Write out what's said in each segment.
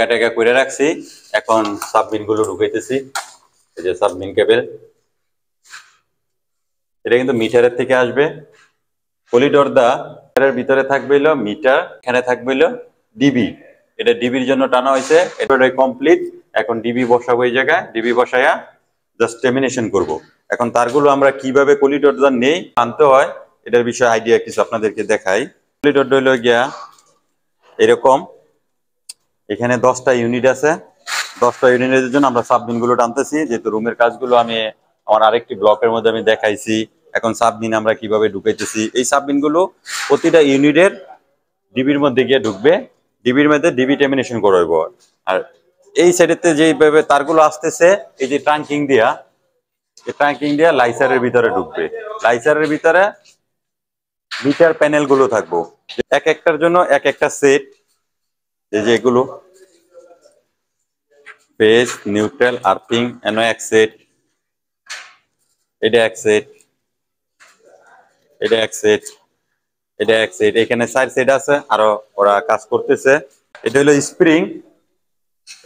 টাকা করে রাখছি এখন সাবমিন গুলো ঢুকাইতেছি এই যে সাবমিন এটা কিন্তু মিটারের থেকে আসবে দা ভিতরে থাকবে মিটার এখানে থাকবে ডিবি এটা ডিবির জন্য টানা হয়েছে কমপ্লিট এখন ডিবি বসাবো এই জায়গায় ডিবি বসায়া জাস্ট টেমিনেশন করব। এখন তারগুলো আমরা কিভাবে কলিডর দা নেই আনতে হয় এটার বিষয়ে আইডিয়া কিছু আপনাদেরকে দেখাই কলিডর হইল গিয়া এরকম এখানে দশটা ইউনিট আছে দশটা ইউনিটের জন্য আমরা সাবমিনগুলো টানতেছি যেহেতু রুমের কাজগুলো আমি আমার আরেকটি ব্লকের মধ্যে আমি দেখাইছি এখন সাবমিন আমরা কিভাবে ঢুকাইতেছি এই সাবমিনগুলো প্রতিটা ইউনিটের ডিবির মধ্যে গিয়ে ঢুকবে ডিবির মধ্যে ডিবি টেমিনেশন করবো আর এই সাইডেতে যেইভাবে তারগুলো আসতেছে এই যে ট্রাঙ্কিং দিয়া এই ট্রাঙ্কিং দিয়া লাইসারের ভিতরে ঢুকবে লাইসারের ভিতরে মিটার প্যানেলগুলো থাকবো এক একটার জন্য এক একটা সেট এই যে এগুলো পেজ নিউট্রাল আর্থিং এনো এক এটা এক সেট এটা এক সেট এটা এক সেট এখানে চার সেট আছে আরো ওরা কাজ করতেছে এটা হলো স্প্রিং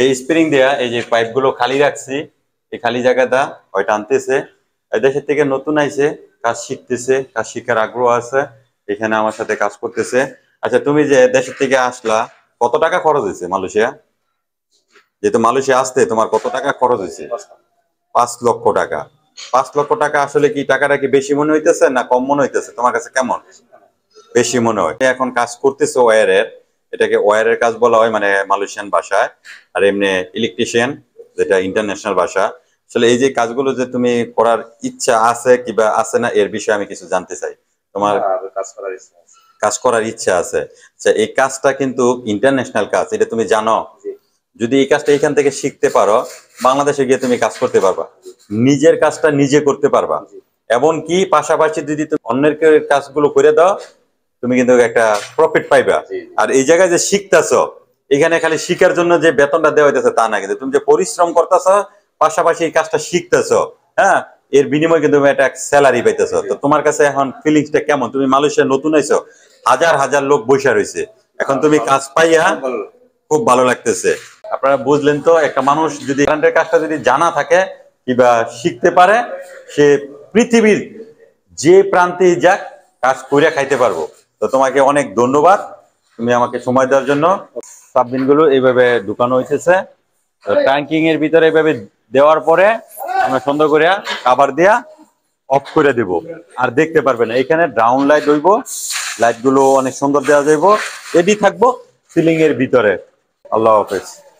এই স্প্রিং দেয়া এই যে পাইপ গুলো খালি রাখছি এই খালি জায়গাটা ওই টানতেছে দেশের থেকে নতুন আইসে কাজ শিখতেছে কাজ শিখার আগ্রহ আছে এখানে আমার সাথে কাজ করতেছে আচ্ছা তুমি যে দেশের থেকে আসলা কত টাকা খরচ হয়েছে মালয়েশিয়া যেহেতু মালয়েশিয়া আসতে তোমার কত টাকা খরচ হয়েছে পাঁচ লক্ষ টাকা পাঁচ লক্ষ টাকা আসলে কি টাকাটা কি বেশি মনে হইতেছে না কম মনে হইতেছে তোমার কাছে কেমন বেশি মনে হয় এখন কাজ করতেছে ওয়ারের এটাকে ওয়ারের কাজ বলা হয় মানে মালয়েশিয়ান ভাষায় আর এমনি ইলেকট্রিশিয়ান যেটা ইন্টারন্যাশনাল ভাষা আসলে এই যে কাজগুলো যে তুমি করার ইচ্ছা আছে কিবা আছে না এর বিষয়ে আমি কিছু জানতে চাই তোমার হ্যাঁ, কাজ করার ইচ্ছা আছে কাজ করার ইচ্ছা আছে আচ্ছা, এই কাজটা কিন্তু ইন্টারন্যাশনাল কাজ এটা তুমি জানো যদি এই কাজটা এখান থেকে শিখতে পারো বাংলাদেশে গিয়ে তুমি কাজ করতে পারবা নিজের কাজটা নিজে করতে পারবা এবং কি পাশাপাশি যদি তুমি অন্যের কাজগুলো করে দাও তুমি কিন্তু একটা প্রফিট পাইবা আর এই জায়গায় যে শিখতেছ এখানে খালি শিখার জন্য যে বেতনটা দেওয়া হইতেছে তা না কিন্তু তুমি যে পরিশ্রম করতেছ পাশাপাশি এই কাজটা শিখতেছ হ্যাঁ এর বিনিময়ে কিন্তু তুমি একটা স্যালারি পাইতেছ তো তোমার কাছে এখন ফিলিংসটা কেমন তুমি মালয়েশিয়া নতুন আইছো হাজার হাজার লোক বসে রয়েছে এখন তুমি কাজ পাইয়া খুব ভালো লাগতেছে আপনারা বুঝলেন তো একটা মানুষ যদি কাজটা যদি জানা থাকে কিংবা শিখতে পারে সে পৃথিবীর যে প্রান্তে যাক কাজ করে খাইতে পারবো তো তোমাকে অনেক ধন্যবাদ তুমি আমাকে সময় দেওয়ার জন্য সাবমিনগুলো এইভাবে ঢুকানো হইতেছে ট্যাঙ্কিং এর ভিতরে এইভাবে দেওয়ার পরে আমরা সুন্দর করে খাবার দিয়া অফ করে দেব আর দেখতে পারবে না এখানে ডাউন লাইট হইব গুলো অনেক সুন্দর দেওয়া যাইব এডি থাকবো সিলিং এর ভিতরে আল্লাহ হাফেজ